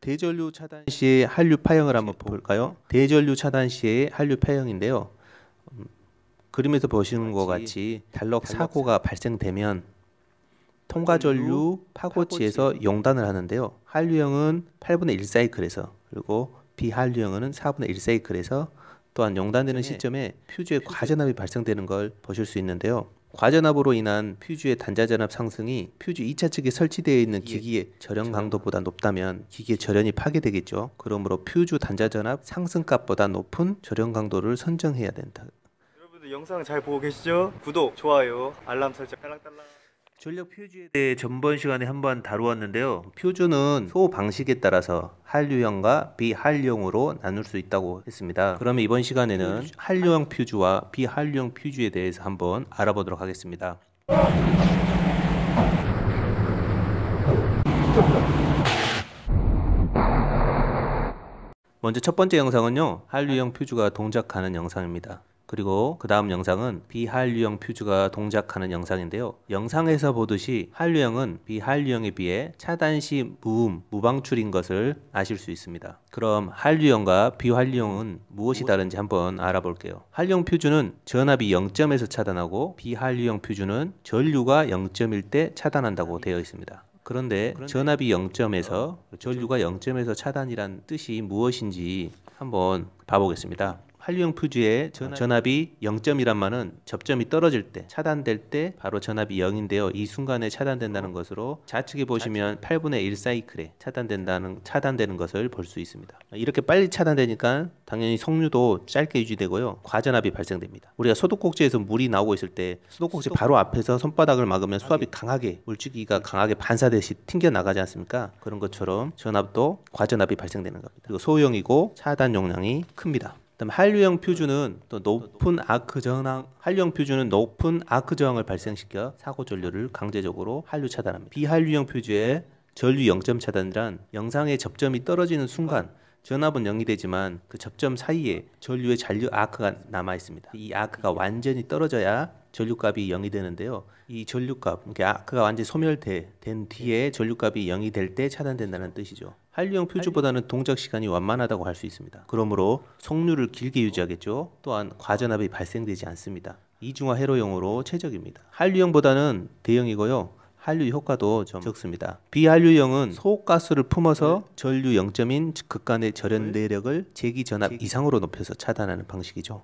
대전류 차단 시에 한류 파형을 한번 볼까요? 대전류 차단 시의 한류 파형인데요. 음, 그림에서 보시는 것 같이 달럭 사고가 발생되면 통과전류 파고치에서 용단을 하는데요. 한류형은 8분의 1 사이클에서 그리고 비한류형은 4분의 1 사이클에서 또한 영단되는 네. 시점에 퓨즈의 과전압이 발생되는 걸 보실 수 있는데요. 과전압으로 인한 퓨즈의 단자전압 상승이 퓨즈 2차 측에 설치되어 있는 예. 기기의 절연 강도보다 높다면 기기의 절연이 파괴되겠죠. 그러므로 퓨즈 단자전압 상승값보다 높은 절연 강도를 선정해야 된다. 여러분들 영상 잘 보고 계시죠? 구독, 좋아요, 알람 설정 딸랑딸랑. 전력 표주에 대해 전번 시간에 한번 다루었는데요. 표주는 소 방식에 따라서 한류형과 비한류형으로 나눌 수 있다고 했습니다. 그러면 이번 시간에는 한류형 표주와 비한류형 표주에 대해서 한번 알아보도록 하겠습니다. 먼저 첫 번째 영상은요. 한류형 표주가 동작하는 영상입니다. 그리고 그 다음 영상은 비한류형 퓨즈가 동작하는 영상인데요. 영상에서 보듯이 한류형은 비한류형에 비해 차단시 무음, 무방출인 것을 아실 수 있습니다. 그럼 한류형과 비한류형은 무엇이 다른지 한번 알아볼게요. 한류형 퓨즈는 전압이 0점에서 차단하고 비한류형 퓨즈는 전류가 0점일때 차단한다고 되어 있습니다. 그런데 전압이 0점에서 어, 전류가 0점에서 차단이란 뜻이 무엇인지 한번 봐보겠습니다. 한류형 표지에 전압. 이 0점이란말은 접점이 떨어질 때 차단될 때 바로 전압이 0인데요. 이 순간에 차단된다는 것으로 좌측에 보시면 8분의 1 사이클에 차단된다는 차단되는 것을 볼 수 있습니다. 이렇게 빨리 차단되니까 당연히 석류도 짧게 유지되고요. 과전압이 발생됩니다. 우리가 소독꼭지에서 물이 나오고 있을 때 소독꼭지 바로 앞에서 손바닥을 막으면 수압이 강하게 물줄기가 강하게 반사되듯이 튕겨 나가지 않습니까? 그런 것처럼 전압도 과전압이 발생되는 겁니다. 그리고 소형이고 차단 용량이 큽니다. 그다음 한류형 표준은 또 높은 아크 저항 한류형 표준은 높은 아크 저항을 발생시켜 사고 전류를 강제적으로 한류 차단합니다. 비한류형 퓨즈의 전류 영점 차단이란 영상의 접점이 떨어지는 순간 전압은 0이 되지만 그 접점 사이에 전류의 잔류 아크가 남아 있습니다. 이 아크가 완전히 떨어져야 전류값이 0이 되는데요. 이 전류값, 그러니까 아크가 완전히 소멸된 뒤에 전류값이 0이 될 때 차단된다는 뜻이죠. 한류형 표주보다는 동작 시간이 완만하다고 할 수 있습니다. 그러므로 속률을 길게 유지하겠죠. 또한 과전압이 발생되지 않습니다. 이중화 회로형으로 최적입니다. 한류형보다는 대형이고요. 한류 효과도 좀 적습니다. 비한류형은 소가스를 품어서 네. 전류 0.1 극간의 절연 네. 내력을 제기 전압 이상으로 높여서 차단하는 방식이죠.